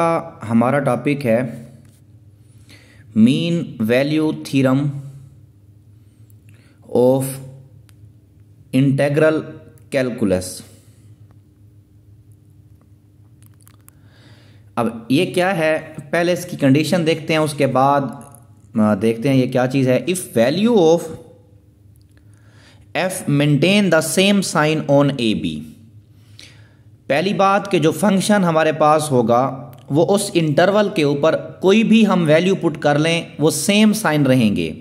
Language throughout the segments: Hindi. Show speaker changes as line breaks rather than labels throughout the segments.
का हमारा टॉपिक है mean value theorem of integral calculus अब ये क्या है पहले इसकी कंडीशन देखते हैं उसके बाद देखते हैं ये क्या चीज़ है if value of F maintain the same sign on A B पहली बात कि जो फंक्शन हमारे पास होगा वो उस इंटरवल के ऊपर कोई भी हम वैल्यू पुट कर लें वो सेम साइन रहेंगे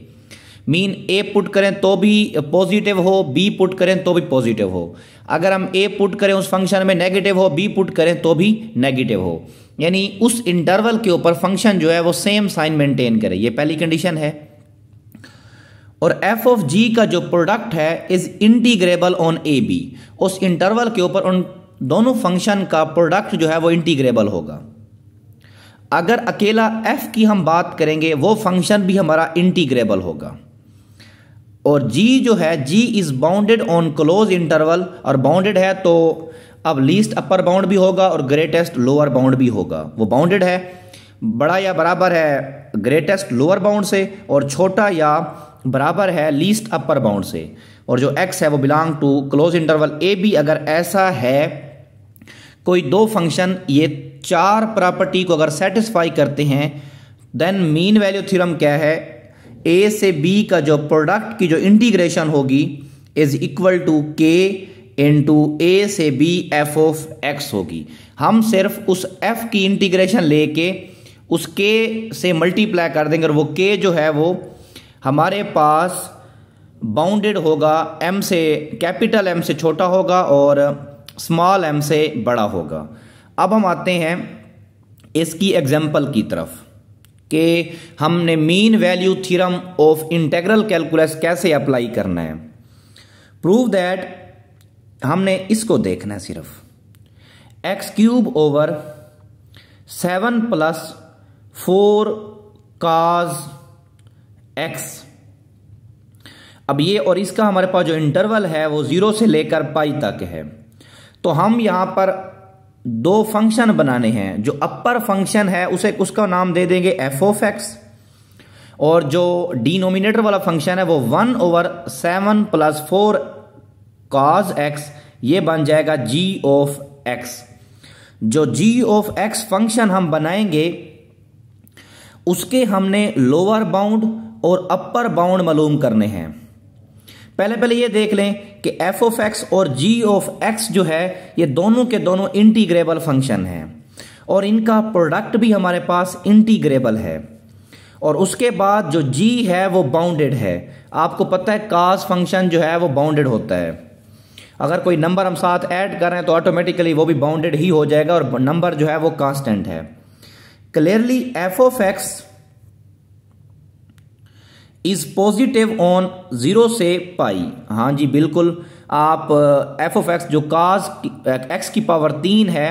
मीन ए पुट करें तो भी पॉजिटिव हो बी पुट करें तो भी पॉजिटिव हो अगर हम ए पुट करें उस फंक्शन में नेगेटिव हो बी पुट करें तो भी नेगेटिव हो यानी उस इंटरवल के ऊपर फंक्शन जो है वो सेम साइन मेंटेन करे ये पहली कंडीशन है और एफ ऑफ जी का जो प्रोडक्ट है is integrable on A B उस इंटरवल के ऊपर उन दोनों फंक्शन का प्रोडक्ट जो है वो इंटीग्रेबल होगा अगर अकेला एफ की हम बात करेंगे वो फंक्शन भी हमारा इंटीग्रेबल होगा और जी जो है G is bounded on close interval और बाउंडेड है तो अब लीस्ट अपर बाउंड भी होगा और ग्रेटेस्ट लोअर बाउंड भी होगा वो बाउंडेड है बड़ा या बराबर है ग्रेटेस्ट लोअर बाउंड से और छोटा या बराबर है लीस्ट अपर बाउंड से और जो एक्स है वो belong to close interval A भी अगर ऐसा है कोई दो फंक्शन ये चार प्रॉपर्टी को अगर सेटिस्फाई करते हैं देन मीन वैल्यू थ्योरम क्या है ए से बी का जो प्रोडक्ट की जो इंटीग्रेशन होगी इज इक्वल टू के इन टू ए से बी एफ ऑफ एक्स होगी हम सिर्फ उस एफ की इंटीग्रेशन लेके उस के से मल्टीप्लाई कर देंगे और वो के जो है वो हमारे पास बाउंडेड होगा एम से कैपिटल एम से छोटा होगा और स्मॉल एम से बड़ा होगा अब हम आते हैं इसकी एग्जाम्पल की तरफ कि हमने mean value theorem of integral calculus कैसे अप्लाई करना है प्रूव दैट हमने इसको देखना है सिर्फ X cube over seven plus four cos x अब ये और इसका हमारे पास जो इंटरवल है वो ज़ीरो से लेकर पाई तक है तो हम यहां पर दो फंक्शन बनाने हैं जो अपर फंक्शन है उसे उसका नाम दे देंगे एफ ऑफ एक्स और जो डिनोमिनेटर वाला फंक्शन है वो one over seven plus four cos X ये बन जाएगा जी ऑफ एक्स जो जी ऑफ एक्स फंक्शन हम बनाएंगे उसके हमने लोअर बाउंड और अपर बाउंड मालूम करने हैं पहले पहले ये देख लें कि एफ ऑफ एक्स और जी ऑफ एक्स जो है ये दोनों के दोनों इंटीग्रेबल फंक्शन हैं और इनका प्रोडक्ट भी हमारे पास इंटीग्रेबल है और उसके बाद जो जी है वो बाउंडेड है आपको पता है कास फंक्शन जो है वो बाउंडेड होता है अगर कोई नंबर हम साथ ऐड करें तो ऑटोमेटिकली वो भी बाउंडेड ही हो जाएगा और नंबर जो है वो कांस्टेंट है clearly F of x is positive on zero से पाई हाँ जी बिल्कुल आप एफ ऑफ एक्स जो काज एक्स की पावर uh, तीन है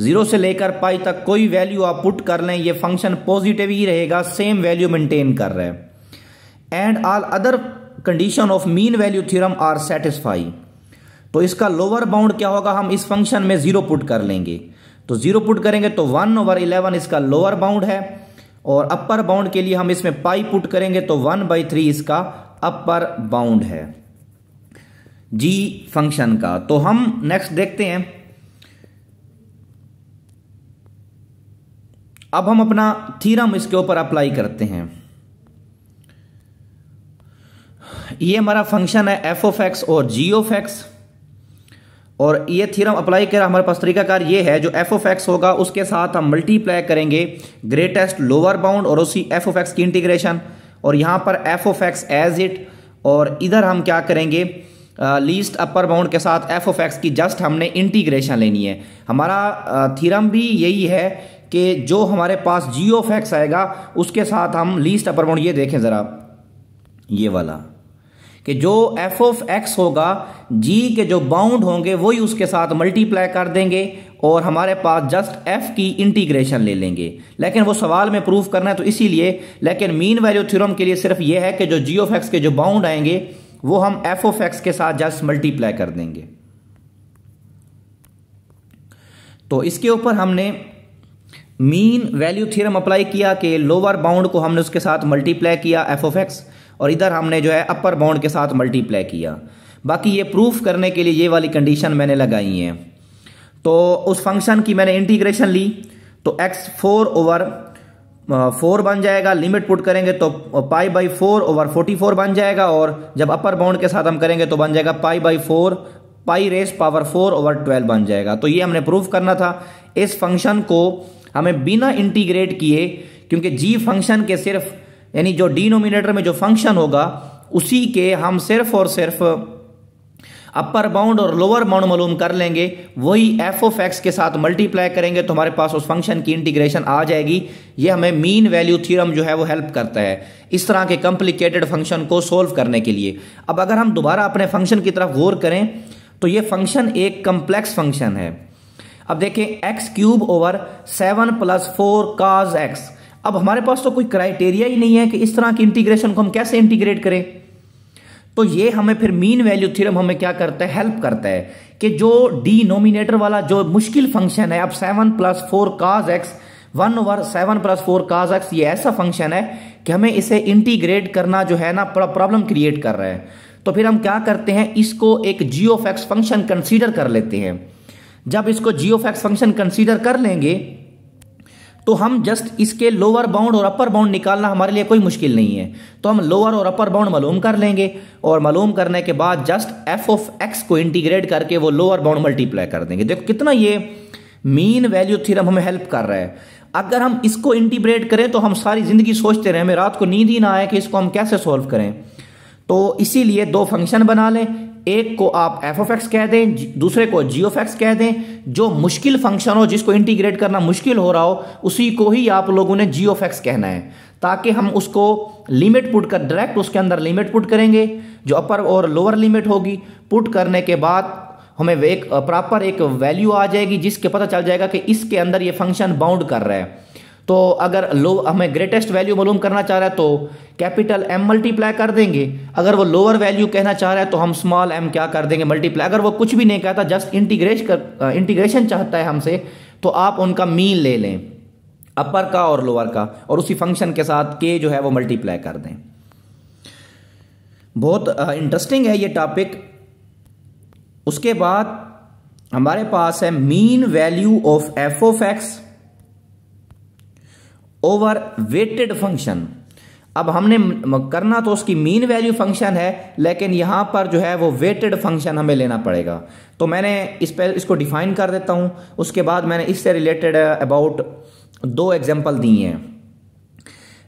जीरो से लेकर पाई तक कोई वैल्यू आप पुट कर लें ये फंक्शन पॉजिटिव ही रहेगा सेम वैल्यू मेंटेन कर रहा है and all other condition of mean value theorem are satisfy तो इसका लोअर बाउंड क्या होगा हम इस फंक्शन में जीरो पुट कर लेंगे तो जीरो पुट करेंगे तो वन ओवर इलेवन इसका लोअर बाउंड है और अपर बाउंड के लिए हम इसमें पाई पुट करेंगे तो वन बाई थ्री इसका अपर बाउंड है जी फंक्शन का तो हम नेक्स्ट देखते हैं अब हम अपना थीरम इसके ऊपर अप्लाई करते हैं ये हमारा फंक्शन है एफ ऑफ एक्स और जी ऑफ एक्स और ये थ्योरम अप्लाई कर हमारे पास तरीकाकार ये है जो एफ ऑफ एक्स होगा उसके साथ हम मल्टीप्लाई करेंगे ग्रेटेस्ट लोअर बाउंड और उसी एफ ऑफ एक्स की इंटीग्रेशन और यहाँ पर f of x as it और इधर हम क्या करेंगे लीस्ट अपर बाउंड के साथ एफ ऑफ एक्स की जस्ट हमने इंटीग्रेशन लेनी है हमारा थ्योरम भी यही है कि जो हमारे पास जी ऑफ एक्स आएगा उसके साथ हम लीस्ट अपर बाउंड ये देखें ज़रा ये वाला कि जो एफ ऑफ एक्स होगा जी के जो बाउंड होंगे वही उसके साथ मल्टीप्लाई कर देंगे और हमारे पास जस्ट एफ की इंटीग्रेशन ले लेंगे लेकिन वो सवाल में प्रूफ करना है तो इसीलिए लेकिन मीन वैल्यू थ्योरम के लिए सिर्फ ये है कि जो जी ऑफ एक्स के जो बाउंड आएंगे वो हम एफ ऑफ एक्स के साथ जस्ट मल्टीप्लाई कर देंगे तो इसके ऊपर हमने मीन वैल्यू थ्योरम अप्लाई किया कि लोअर बाउंड को हमने उसके साथ मल्टीप्लाई किया एफ ऑफ एक्स और इधर हमने जो है अपर बाउंड के साथ मल्टीप्लाई किया बाकी ये प्रूफ करने के लिए ये वाली कंडीशन मैंने लगाई है तो उस फंक्शन की मैंने इंटीग्रेशन ली तो एक्स फोर ओवर फोर बन जाएगा लिमिट पुट करेंगे तो pi by four over forty four बन जाएगा और जब अपर बाउंड के साथ हम करेंगे तो बन जाएगा pi by four pi raise power four over twelve बन जाएगा तो ये हमने प्रूफ करना था इस फंक्शन को हमें बिना इंटीग्रेट किए क्योंकि जी फंक्शन के सिर्फ यानी जो डिनोमिनेटर में जो फंक्शन होगा उसी के हम सिर्फ और सिर्फ अपर बाउंड और लोअर बाउंड मालूम कर लेंगे वही एफ ओफ एक्स के साथ मल्टीप्लाई करेंगे तो हमारे पास उस फंक्शन की इंटीग्रेशन आ जाएगी ये हमें मीन वैल्यू थ्योरम जो है वो हेल्प करता है इस तरह के कॉम्प्लिकेटेड फंक्शन को सोल्व करने के लिए अब अगर हम दोबारा अपने फंक्शन की तरफ गौर करें तो ये फंक्शन एक कम्प्लेक्स फंक्शन है अब देखें x cube over seven plus four cos x अब हमारे पास तो कोई क्राइटेरिया ही नहीं है कि इस तरह की इंटीग्रेशन को हम कैसे इंटीग्रेट करें तो ये हमें फिर मीन वैल्यू थ्योरम हमें क्या करता है हेल्प करता है कि जो डी नोमिनेटर वाला जो मुश्किल फंक्शन है अब seven plus four cos x one over seven plus four cos x ये ऐसा फंक्शन है कि हमें इसे इंटीग्रेट करना जो है ना प्रॉब्लम क्रिएट कर रहा है तो फिर हम क्या करते हैं इसको एक जी एक्स फंक्शन कंसिडर कर लेते हैं जब इसको g of x function consider कर लेंगे तो हम जस्ट इसके लोअर बाउंड और अपर बाउंड निकालना हमारे लिए कोई मुश्किल नहीं है तो हम लोअर और अपर बाउंड मालूम कर लेंगे और मालूम करने के बाद जस्ट एफ ऑफ एक्स को इंटीग्रेट करके वो लोअर बाउंड मल्टीप्लाई कर देंगे देखो कितना ये मीन वैल्यू थ्योरम हमें हेल्प कर रहा है अगर हम इसको इंटीग्रेट करें तो हम सारी ज़िंदगी सोचते रहे हमें रात को नींद ही ना आए कि इसको हम कैसे सॉल्व करें तो इसीलिए दो फंक्शन बना लें एक को आप एफ ऑफ एक्स कह दें दूसरे को जी ऑफ एक्स कह दें जो मुश्किल फंक्शन हो जिसको इंटीग्रेट करना मुश्किल हो रहा हो उसी को ही आप लोगों ने जी ऑफ एक्स कहना है ताकि हम उसको लिमिट पुट कर डायरेक्ट उसके अंदर लिमिट पुट करेंगे जो अपर और लोअर लिमिट होगी पुट करने के बाद हमें एक प्रॉपर एक वैल्यू आ जाएगी जिसके पता चल जाएगा कि इसके अंदर ये फंक्शन बाउंड कर रहा है तो अगर लो हमें ग्रेटेस्ट वैल्यू मालूम करना चाह रहा है तो कैपिटल एम मल्टीप्लाई कर देंगे अगर वो लोअर वैल्यू कहना चाह रहा है तो हम स्मॉल एम क्या कर देंगे मल्टीप्लाई अगर वो कुछ भी नहीं कहता जस्ट इंटीग्रेश कर इंटीग्रेशन चाहता है हमसे तो आप उनका मीन ले लें अपर का और लोअर का और उसी फंक्शन के साथ के जो है वो मल्टीप्लाई कर दें बहुत इंटरेस्टिंग है ये टॉपिक उसके बाद हमारे पास है mean value of f of x over weighted function अब हमने करना तो उसकी मीन वैल्यू फंक्शन है लेकिन यहां पर जो है वो वेटेड फंक्शन हमें लेना पड़ेगा तो मैंने इस पर इसको डिफाइन कर देता हूँ उसके बाद मैंने इससे रिलेटेड अबाउट uh, दो एग्जाम्पल दिए हैं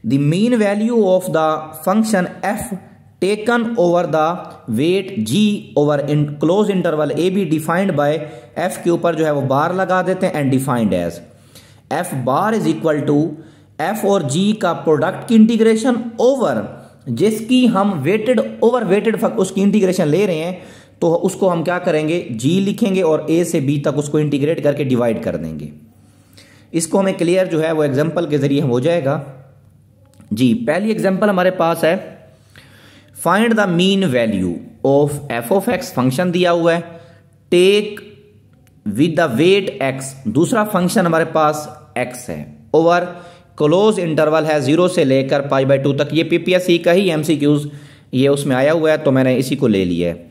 the mean value of the function F taken over the wait ji over in close interval A be defined by F के ऊपर जो है वो बार लगा देते हैं and defined as F bar is equal to F और जी का प्रोडक्ट की इंटीग्रेशन ओवर जिसकी हम वेटेड ओवर वेटेड उसकी इंटीग्रेशन ले रहे हैं तो उसको हम क्या करेंगे जी लिखेंगे और ए से बी तक उसको इंटीग्रेट करके डिवाइड कर देंगे इसको हमें क्लियर जो है वो एग्जाम्पल के जरिए हो जाएगा जी पहली एग्जाम्पल हमारे पास है find the mean value of f of x function दिया हुआ है take with the weight x दूसरा फंक्शन हमारे पास एक्स है ओवर क्लोज इंटरवल है जीरो से लेकर पाई बाई टू तक ये पीपीएससी का ही एमसीक्यूज ये उसमें आया हुआ है तो मैंने इसी को ले लिया है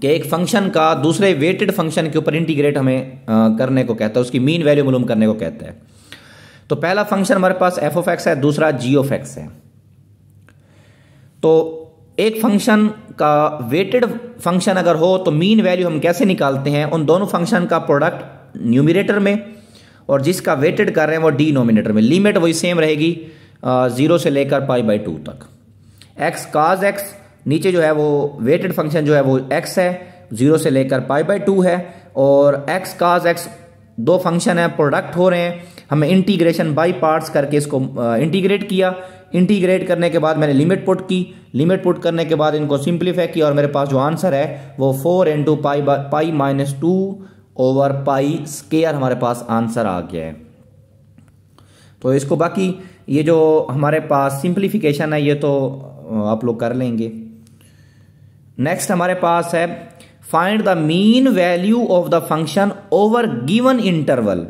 कि एक फंक्शन का दूसरे वेटेड फंक्शन के ऊपर इंटीग्रेट हमें आ, करने को कहता है उसकी मीन वैल्यू मालूम करने को कहता है तो पहला फंक्शन हमारे पास एफ ऑफ एक्स है दूसरा जी ऑफ एक्स है तो एक फंक्शन का वेटेड फंक्शन अगर हो तो मीन वैल्यू हम कैसे निकालते हैं उन दोनों फंक्शन का प्रोडक्ट न्यूमिरेटर में और जिसका वेटेड कर रहे हैं वो नोमिनेटर में लिमिट वही सेम रहेगी जीरो से लेकर पाई बाई टू तक एक्स काज एक्स नीचे जो है वो वेटेड फंक्शन जो है वो एक्स है जीरो से लेकर पाई बाई टू है और एक्स काज एक्स दो फंक्शन है प्रोडक्ट हो रहे हैं हमें इंटीग्रेशन बाई पार्ट्स करके इसको इंटीग्रेट किया इंटीग्रेट करने के बाद मैंने लिमिट पुट की लिमिट पुट करने के बाद इनको सिंप्लीफाई किया और मेरे पास जो आंसर है वो four into pi pi minus two over pi square हमारे पास आंसर आ गया है तो इसको बाकी ये जो हमारे पास सिंप्लीफिकेशन है ये तो आप लोग कर लेंगे नेक्स्ट हमारे पास है find the mean value of the function over given interval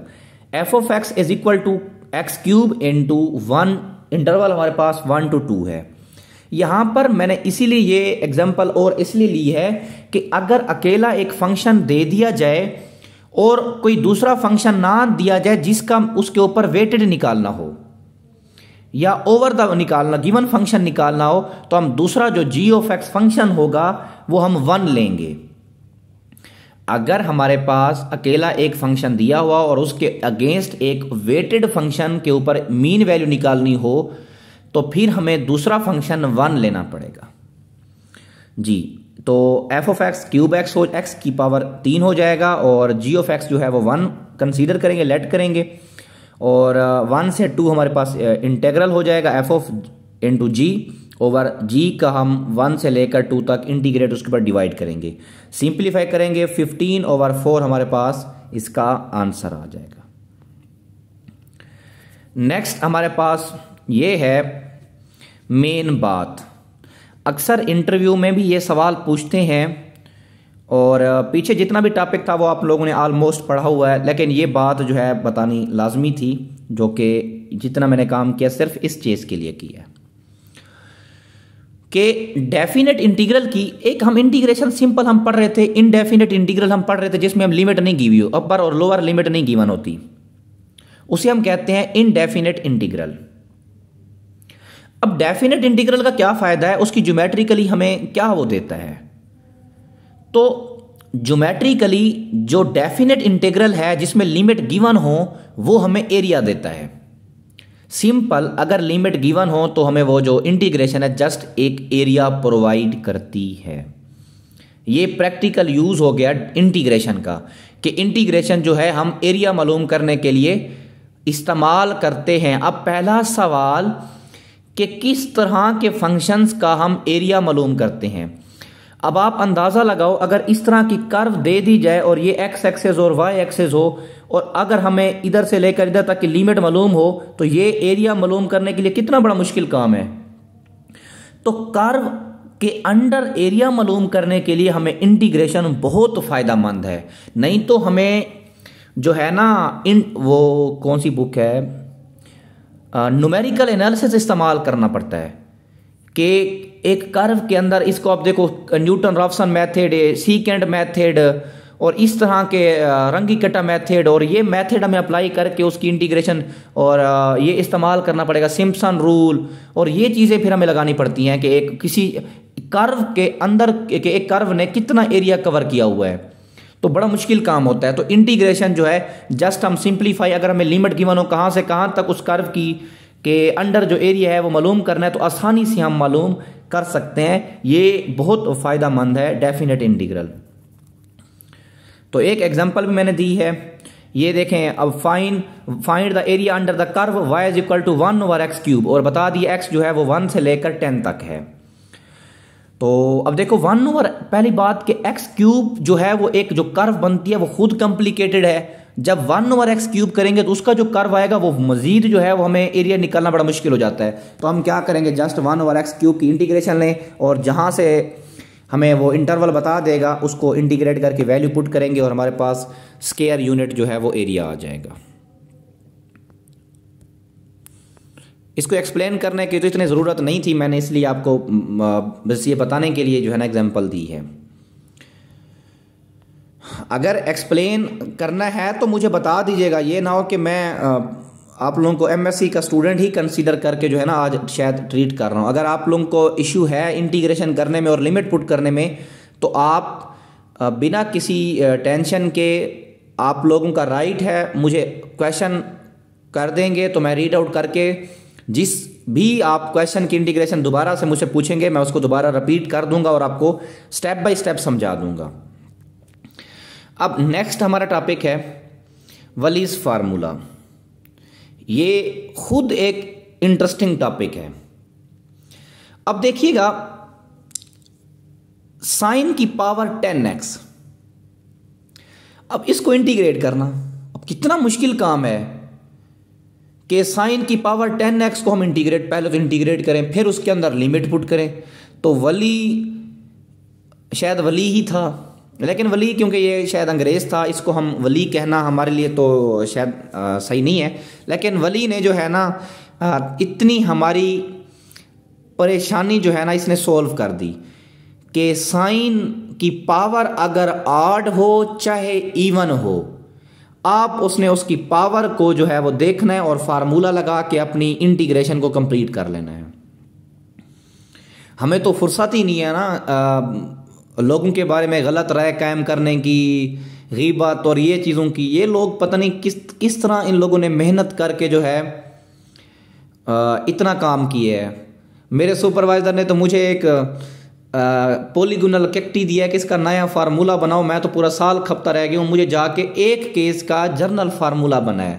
f of x is equal to x cube in two one interval हमारे पास वन टू टू है यहां पर मैंने इसीलिए ये एग्जाम्पल और इसलिए ली है कि अगर अकेला एक फंक्शन दे दिया जाए और कोई दूसरा फंक्शन ना दिया जाए जिसका उसके ऊपर वेटेड निकालना हो या ओवर द निकालना गिवन फंक्शन निकालना हो तो हम दूसरा जो जी ऑफ एक्स फंक्शन होगा वो हम वन लेंगे अगर हमारे पास अकेला एक फंक्शन दिया हुआ और उसके अगेंस्ट एक वेटेड फंक्शन के ऊपर मीन वैल्यू निकालनी हो तो फिर हमें दूसरा फंक्शन वन लेना पड़ेगा जी तो f of x cube x हो एक्स की पावर तीन हो जाएगा और जी ऑफ एक्स जो है वो वन कंसीडर करेंगे लेट करेंगे और वन uh, से टू हमारे पास इंटेग्रल uh, हो जाएगा f of two g over g का हम वन से लेकर टू तक इंटीग्रेट उसके ऊपर डिवाइड करेंगे सिंप्लीफाई करेंगे फिफ्टीन ओवर फोर हमारे पास इसका आंसर आ जाएगा नेक्स्ट हमारे पास ये है मेन बात अक्सर इंटरव्यू में भी ये सवाल पूछते हैं और पीछे जितना भी टॉपिक था वो आप लोगों ने आलमोस्ट पढ़ा हुआ है लेकिन ये बात जो है बतानी लाजमी थी जो कि जितना मैंने काम किया सिर्फ इस चीज़ के लिए किया कि डेफिनेट इंटीग्रल की एक हम इंटीग्रेशन सिंपल हम पढ़ रहे थे इनडेफिनेट इंटीग्रल हम पढ़ रहे थे जिसमें हम लिमिट नहीं गिवी हो अपर और लोअर लिमिट नहीं गिवन होती उसे हम कहते हैं इनडेफिनेट इंटीग्रल अब डेफिनेट इंटीग्रल का क्या फ़ायदा है उसकी ज्योमेट्रिकली हमें क्या वो देता है तो ज्योमेट्रिकली जो डेफिनेट इंटीग्रल है जिसमें लिमिट गिवन हो वो हमें एरिया देता है सिंपल अगर लिमिट गिवन हो तो हमें वो जो इंटीग्रेशन है जस्ट एक एरिया प्रोवाइड करती है ये प्रैक्टिकल यूज़ हो गया इंटीग्रेशन का कि इंटीग्रेशन जो है हम एरिया मालूम करने के लिए इस्तेमाल करते हैं अब पहला सवाल कि किस तरह के फंक्शंस का हम एरिया मालूम करते हैं अब आप अंदाज़ा लगाओ अगर इस तरह की कर्व दे दी जाए और ये एक्स एक्सेस और वाई एक्सेस हो और अगर हमें इधर से लेकर इधर तक की लिमिट मालूम हो तो ये एरिया मालूम करने के लिए कितना बड़ा मुश्किल काम है तो कर्व के अंडर एरिया मालूम करने के लिए हमें इंटीग्रेशन बहुत फ़ायदा मंद है नहीं तो हमें जो है ना इन वो कौन सी बुक है नुमेरिकल एनालिसिस इस्तेमाल करना पड़ता है कि एक कर्व के अंदर इसको आप देखो Newton Raphson method secant method और इस तरह के रंगी कटा मैथड और ये मैथड हमें अप्लाई करके उसकी इंटीग्रेशन और ये इस्तेमाल करना पड़ेगा सिम्पसन रूल और ये चीज़ें फिर हमें लगानी पड़ती हैं कि एक किसी कर्व के अंदर के एक कर्व ने कितना एरिया कवर किया हुआ है तो बड़ा मुश्किल काम होता है तो इंटीग्रेशन जो है जस्ट हम सिंप्लीफाई अगर हमें लिमिट गिवन हो कहाँ से कहाँ तक उस कर्व की के अंडर जो एरिया है वो मालूम करना है तो आसानी से हम मालूम कर सकते हैं ये बहुत फ़ायदा है डेफिनेट इंटीग्रल तो एक एग्जाम्पल भी मैंने दी है ये देखें अब fine find the area under the curve y is equal to one over x cube और बता दिए एक्स जो है वो वन से लेकर टेन तक है तो अब देखो वन ओवर पहली बात कि एक्स क्यूब जो है वो एक जो कर्व बनती है वो खुद कॉम्प्लिकेटेड है जब वन ओवर एक्स क्यूब करेंगे तो उसका जो कर्व आएगा वो मजीद जो है वो हमें एरिया निकालना बड़ा मुश्किल हो जाता है तो हम क्या करेंगे just one over x cube की इंटीग्रेशन लें और जहाँ से हमें वो इंटरवल बता देगा उसको इंटीग्रेट करके वैल्यू पुट करेंगे और हमारे पास स्केयर यूनिट जो है वो एरिया आ जाएगा इसको एक्सप्लेन करने की तो इतनी ज़रूरत नहीं थी मैंने इसलिए आपको बस ये बताने के लिए जो है ना एग्जाम्पल दी है अगर एक्सप्लेन करना है तो मुझे बता दीजिएगा ये ना हो कि मैं आप लोगों को एम का स्टूडेंट ही कंसीडर करके जो है ना आज शायद ट्रीट कर रहा हूँ अगर आप लोगों को इशू है इंटीग्रेशन करने में और लिमिट पुट करने में तो आप बिना किसी टेंशन के आप लोगों का राइट है मुझे क्वेश्चन कर देंगे तो मैं रीड आउट करके जिस भी आप क्वेश्चन की इंटीग्रेशन दोबारा से मुझसे पूछेंगे मैं उसको दोबारा रिपीट कर दूंगा और आपको स्टेप बाय स्टेप समझा दूंगा अब नेक्स्ट हमारा टॉपिक है वलीज फार्मूला ये खुद एक इंटरेस्टिंग टॉपिक है अब देखिएगा साइन की पावर टेन एक्स अब इसको इंटीग्रेट करना अब कितना मुश्किल काम है कि साइन की पावर टेन एक्स को हम इंटीग्रेट पहले तो इंटीग्रेट करें फिर उसके अंदर लिमिट पुट करें तो वली शायद वली ही था लेकिन वली क्योंकि ये शायद अंग्रेज़ था इसको हम वली कहना हमारे लिए तो शायद आ, सही नहीं है लेकिन वली ने जो है ना आ, इतनी हमारी परेशानी जो है ना इसने सॉल्व कर दी कि साइन की पावर अगर आड हो चाहे इवन हो आप उसने उसकी पावर को जो है वो देखना है और फार्मूला लगा के अपनी इंटीग्रेशन को कंप्लीट कर लेना है हमें तो फुर्सत ही नहीं है ना लोगों के बारे में गलत राय कायम करने की गीबत और ये चीज़ों की ये लोग पता नहीं किस किस तरह इन लोगों ने मेहनत करके जो है आ, इतना काम किया है मेरे सुपरवाइज़र ने तो मुझे एक पोलीगुनल कैक्टी दिया है कि इसका नया फार्मूला बनाओ मैं तो पूरा साल खपता रह गया हूँ मुझे जाके एक केस का जर्नल फार्मूला बनाए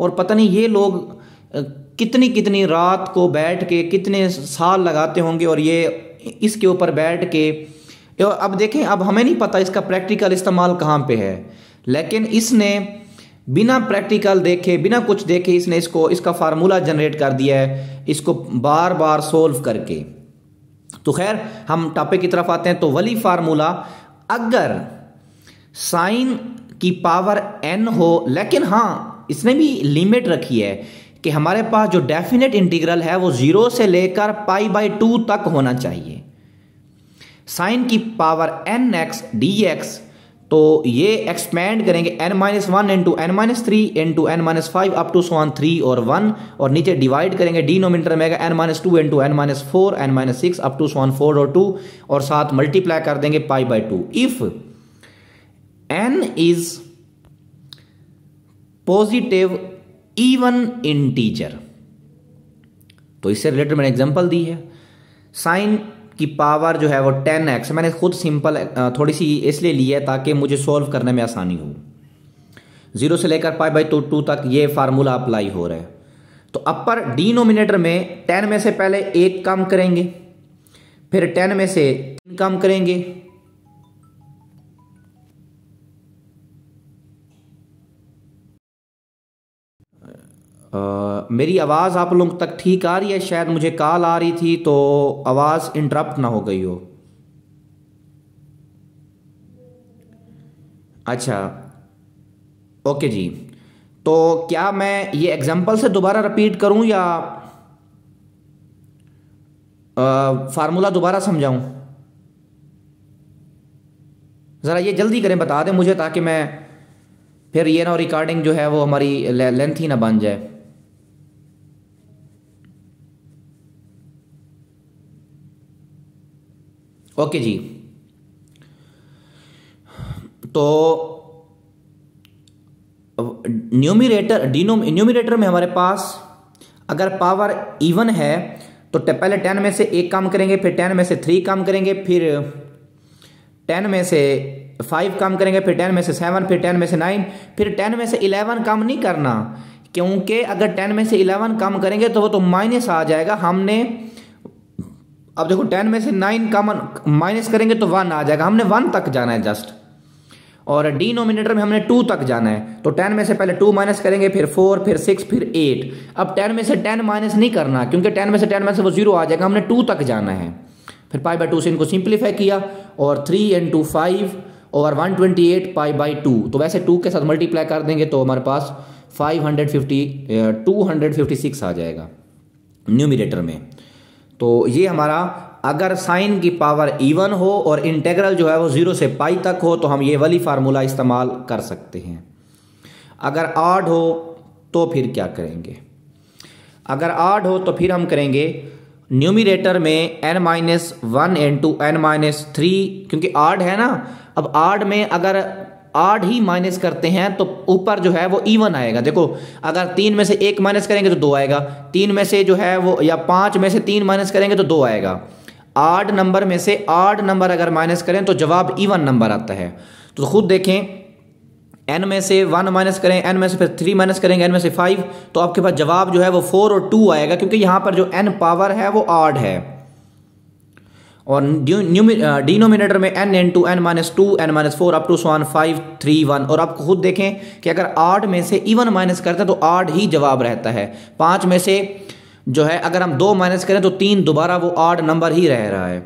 और पता नहीं ये लोग कितनी कितनी रात को बैठ के कितने साल लगाते होंगे और ये इसके ऊपर बैठ के अब देखें अब हमें नहीं पता इसका प्रैक्टिकल इस्तेमाल कहाँ पे है लेकिन इसने बिना प्रैक्टिकल देखे बिना कुछ देखे इसने इसको इसका फार्मूला जनरेट कर दिया है इसको बार बार सोल्व करके तो खैर हम टॉपिक की तरफ आते हैं तो वली फार्मूला अगर साइन की पावर एन हो लेकिन हाँ इसने भी लिमिट रखी है कि हमारे पास जो डेफिनेट इंटीग्रल है वो ज़ीरो से लेकर पाई बाई टू तक होना चाहिए साइन की power n x d x तो ये एक्सपेंड करेंगे n minus one into n minus three into n minus five up to so on three और वन और नीचे डिवाइड करेंगे डी नोमीटर में n minus two into n minus four n minus six up to so on four और टू और साथ मल्टीप्लाई कर देंगे pi by two if n is positive even integer तो इससे रिलेटेड मैंने एग्जाम्पल दी है साइन की पावर जो है वो टेन एक्स मैंने खुद सिंपल थोड़ी सी इसलिए ली है ताकि मुझे सॉल्व करने में आसानी हो ज़ीरो से लेकर पाई बाई टू टू तक ये फार्मूला अप्लाई हो रहा है तो अपर डिनोमिनेटर में टेन में से पहले एक कम करेंगे फिर टेन में से तीन कम करेंगे मेरी आवाज़ आप लोगों तक ठीक आ रही है शायद मुझे कॉल आ रही थी तो आवाज़ इंटरप्ट ना हो गई हो अच्छा ओके जी तो क्या मैं ये एग्जांपल से दोबारा रिपीट करूं या फार्मूला दोबारा समझाऊं ज़रा ये जल्दी करें बता दें मुझे ताकि मैं फिर ये ना रिकॉर्डिंग जो है वो हमारी लेंथ ही ना बन जाए ओके जी तो न्यूमिरेटर डिनोम न्यूमिरेटर में हमारे पास अगर पावर इवन है तो पहले टेन में से एक काम करेंगे फिर टेन में से थ्री काम करेंगे फिर टेन में से फाइव काम करेंगे फिर टेन में से सेवन फिर टेन में से नाइन फिर टेन में से इलेवन काम नहीं करना क्योंकि अगर टेन में से इलेवन काम करेंगे तो वो तो माइनस आ जाएगा हमने अब देखो टेन में से नाइन कॉमन माइनस करेंगे तो वन आ जाएगा हमने वन तक जाना है जस्ट और डी नोमिनेटर में हमने टू तक जाना है तो टेन में से पहले टू माइनस करेंगे फिर फोर फिर सिक्स फिर एट अब टेन में से टेन माइनस नहीं करना क्योंकि टेन में से टेन में से वो जीरो आ जाएगा हमने टू तक जाना है फिर पाई बाई टू से इनको सिंप्लीफाई किया और थ्री एन टू फाइव और one twenty eight pi by two तो वैसे टू के साथ मल्टीप्लाई कर देंगे तो हमारे पास five hundred fifty two hundred fifty six आ जाएगा न्यूमिनेटर में तो ये हमारा अगर साइन की पावर इवन हो और इंटेग्रल जो है वो ज़ीरो से पाई तक हो तो हम ये वाली फार्मूला इस्तेमाल कर सकते हैं अगर आड हो तो फिर क्या करेंगे अगर आड हो तो फिर हम करेंगे न्यूमिनेटर में n minus one n two n minus three क्योंकि आड है ना अब आर्ड में अगर आठ ही माइनस करते हैं तो ऊपर जो है वो इवन आएगा देखो अगर तीन में से एक माइनस करेंगे तो दो आएगा तीन में से जो है वो या पाँच में से तीन माइनस करेंगे तो दो आएगा आठ नंबर में से आठ नंबर अगर माइनस करें तो जवाब इवन नंबर आता है तो खुद देखें एन में से वन माइनस करें एन में से फिर थ्री माइनस करेंगे एन में से फाइव तो आपके पास जवाब जो है वो फोर और टू आएगा क्योंकि यहाँ पर जो एन पावर है वो आठ है और डिनोमिनेटर में n n two n minus two n minus four up to so on five three one और आप खुद देखें कि अगर आठ में से इवन माइनस करते हैं तो आठ ही जवाब रहता है पाँच में से जो है अगर हम दो माइनस करें तो तीन दोबारा वो आठ नंबर ही रह रहा है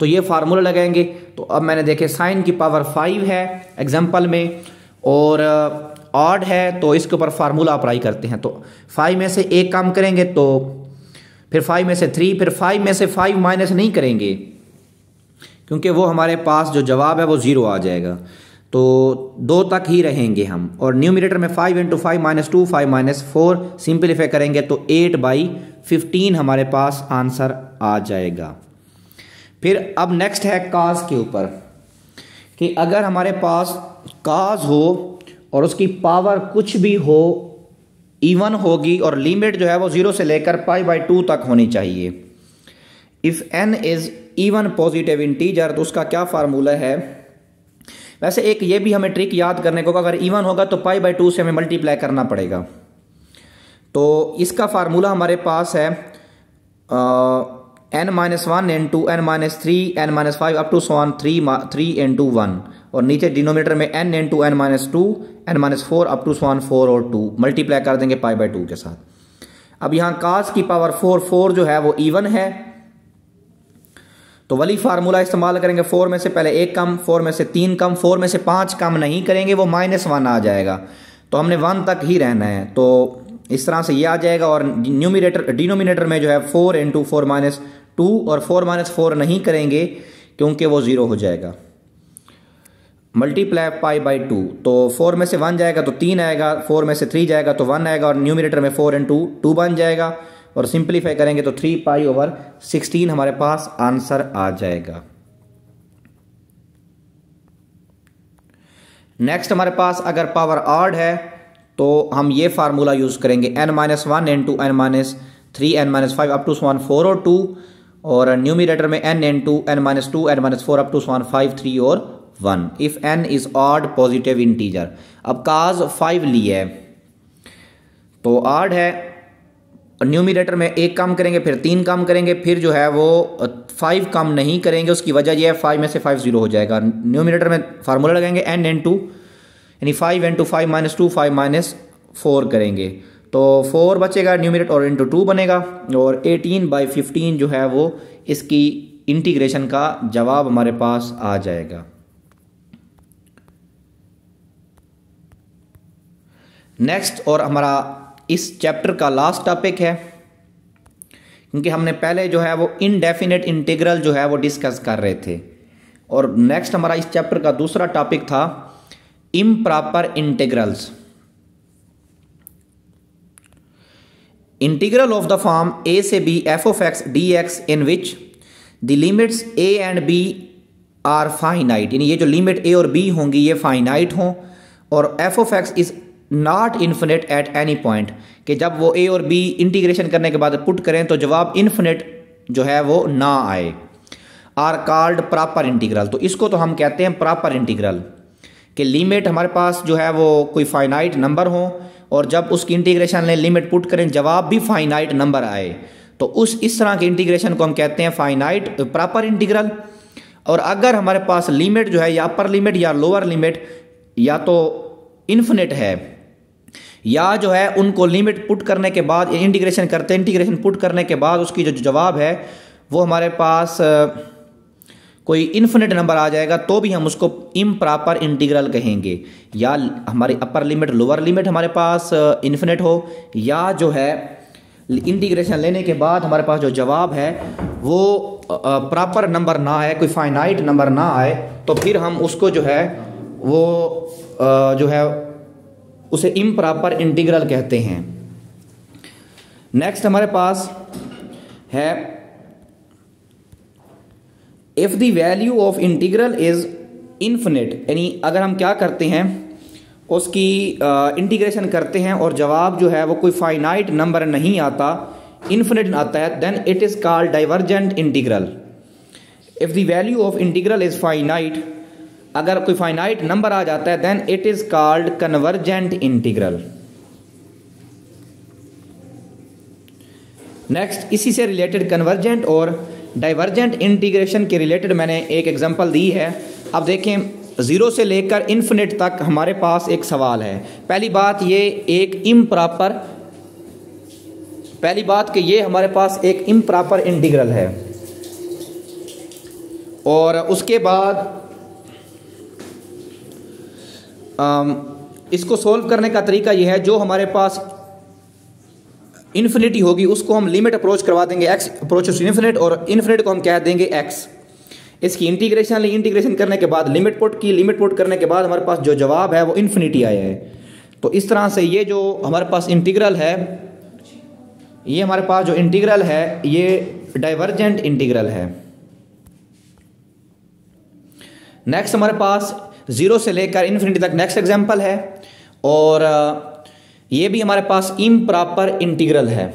तो ये फार्मूला लगाएंगे तो अब मैंने देखे साइन की पावर फाइव है एग्जाम्पल में और आठ है तो इसके ऊपर फार्मूला अप्लाई करते हैं तो फाइव में से एक काम करेंगे तो फिर फाइव में से थ्री फिर फाइव में से फाइव माइनस नहीं करेंगे क्योंकि वो हमारे पास जो जवाब है वो ज़ीरो आ जाएगा तो दो तक ही रहेंगे हम और न्यूमिनेटर में five into five minus two five minus four simplify करेंगे तो एट बाई फिफ्टीन हमारे पास आंसर आ जाएगा फिर अब नेक्स्ट है काज के ऊपर कि अगर हमारे पास काज हो और उसकी पावर कुछ भी हो इवन होगी और लिमिट जो है वो ज़ीरो से लेकर पाई बाई टू तक होनी चाहिए if n is even positive integer तो उसका क्या फार्मूला है वैसे एक ये भी हमें ट्रिक याद करने को अगर इवन e होगा तो पाई बाई टू से हमें मल्टीप्लाई करना पड़ेगा तो इसका फार्मूला हमारे पास है n minus one n two n minus three n minus five up to so on three three N two one और नीचे डिनोमीटर में n n two n minus two n minus four up to so on four और टू मल्टीप्लाई कर देंगे पाई बाई टू के साथ अब यहाँ कास की पावर फोर फोर जो है वो इवन e है तो वली फार्मूला इस्तेमाल करेंगे फोर में से पहले एक कम फोर में से तीन कम फोर में से पाँच कम नहीं करेंगे वो माइनस वन आ जाएगा तो हमने वन तक ही रहना है तो इस तरह से ये आ जाएगा और न्यूमिनेटर डिनोमिनेटर में जो है four into four minus two और फोर माइनस फोर नहीं करेंगे क्योंकि वो ज़ीरो हो जाएगा मल्टीप्लाई पाई बाई टू तो फोर में से वन जाएगा तो तीन आएगा फोर में से थ्री जाएगा तो वन आएगा और न्यूमिनेटर में फोर इंटू टू बन जाएगा और सिंप्लीफाई करेंगे तो थ्री पाई ओवर सिक्सटीन हमारे पास आंसर आ जाएगा नेक्स्ट हमारे पास अगर पावर आर्ड है तो हम ये फार्मूला यूज़ करेंगे n minus one n two n minus three n minus five up to so on four और टू और न्यूमिनेटर में n n two n minus two n minus four up to one five three और one if n is odd positive integer अब काज फाइव लिए है तो आर्ड है और न्यूमिनेटर में एक काम करेंगे फिर तीन काम करेंगे फिर जो है वो फाइव काम नहीं करेंगे उसकी वजह यह है फाइव में से फाइव जीरो हो जाएगा न्यूमिनेटर में फार्मूला लगाएंगे एन एन टू यानी five n two five minus two five minus four करेंगे तो फोर बचेगा न्यूमिनेट और इंटू टू बनेगा और एटीन बाई फिफ्टीन जो है वो इसकी इंटीग्रेशन का जवाब हमारे पास आ जाएगा नेक्स्ट और हमारा इस चैप्टर का लास्ट टॉपिक है क्योंकि हमने पहले जो है वो इनडेफिनेट इंटीग्रल जो है वो डिस्कस कर रहे थे और नेक्स्ट हमारा इस चैप्टर का दूसरा टॉपिक था improper integrals integral of the form a से f of x d x in which the limits a and b are finite यानी ये जो लिमिट ए और बी होंगी ये फाइनाइट हों और f of x is not infinite at any point कि जब वो ए और बी इंटीग्रेशन करने के बाद पुट करें तो जवाब इन्फिनेट जो है वो ना आए आर कार्ड प्रॉपर इंटीग्रल तो इसको तो हम कहते हैं प्रॉपर इंटीग्रल कि लिमिट हमारे पास जो है वो कोई फाइनाइट नंबर हो और जब उसकी इंटीग्रेशन लें लिमिट पुट करें जवाब भी फाइनाइट नंबर आए तो उस इस तरह के इंटीग्रेशन को हम कहते हैं फाइनाइट प्रॉपर इंटीग्रल और अगर हमारे पास लिमिट जो है या अपर लिमिट या लोअर लिमिट या तो इन्फिनिट है या जो है उनको लिमिट पुट करने के बाद इंटीग्रेशन करते इंटीग्रेशन पुट करने के बाद उसकी जो जवाब है वो हमारे पास कोई इन्फिनिट नंबर आ जाएगा तो भी हम उसको इम प्रॉपर इंटीग्रल कहेंगे या हमारी अपर लिमिट लोअर लिमिट हमारे पास इन्फिनिट हो या जो है इंटीग्रेशन लेने के बाद हमारे पास जो जवाब है वो प्रॉपर नंबर ना आए कोई फाइनाइट नंबर ना आए तो फिर हम उसको जो है वो जो है उसे इम प्रॉपर इंटीग्रल कहते हैं नेक्स्ट हमारे पास है if the value of integral is infinite यानी अगर हम क्या करते हैं उसकी इंटीग्रेशन करते हैं और जवाब जो है वो कोई फाइनाइट नंबर नहीं आता इन्फिनिट आता है then it is called divergent integral if the value of integral is finite अगर कोई फाइनाइट नंबर आ जाता है then it is called convergent integral next इसी से रिलेटेड कन्वर्जेंट और डाइवर्जेंट इंटीग्रेशन के रिलेटेड मैंने एक एग्जांपल दी है अब देखें ज़ीरो से लेकर इन्फिनिट तक हमारे पास एक सवाल है पहली बात ये एक इम पहली बात कि ये हमारे पास एक इम प्रॉपर इंटीग्रल है और उसके बाद Um, इसको सॉल्व करने का तरीका यह है जो हमारे पास इन्फिनिटी होगी उसको हम लिमिट अप्रोच करवा देंगे एक्स अप्रोच इन्फिनिट और इन्फिनिट को हम कह देंगे एक्स इसकी इंटीग्रेशन इंटीग्रेशन करने के बाद लिमिट पुट की लिमिट पुट करने के बाद हमारे पास जो जवाब है वो इन्फिनिटी आया है तो इस तरह से ये जो हमारे पास इंटीग्रल है ये हमारे पास जो इंटीग्रल है ये डाइवर्जेंट इंटीग्रल है नेक्स्ट हमारे पास ज़ीरो से लेकर इन्फिनिटी तक नेक्स्ट एग्जाम्पल है और ये भी हमारे पास इम प्रॉपर इंटीग्रल है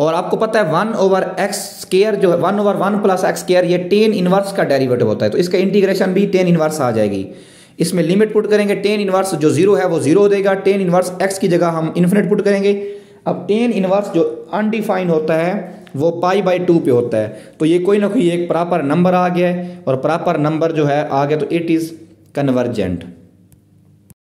और आपको पता है वन ओवर एक्स स्केयर जो है one over one plus x square ये टेन इनवर्स का डेरिवेटिव होता है तो इसका इंटीग्रेशन भी टेन इनवर्स आ जाएगी इसमें लिमिट पुट करेंगे टेन इनवर्स जो जीरो है वो जीरो देगा टेन इनवर्स एक्स की जगह हम इन्फिनिट पुट करेंगे अब टेन इनवर्स जो अनडिफाइन होता है वो पाई बाई टू पे होता है तो ये कोई ना कोई एक प्रॉपर नंबर आ गया है और प्रॉपर नंबर जो है आ गया तो इट इज़ कन्वर्जेंट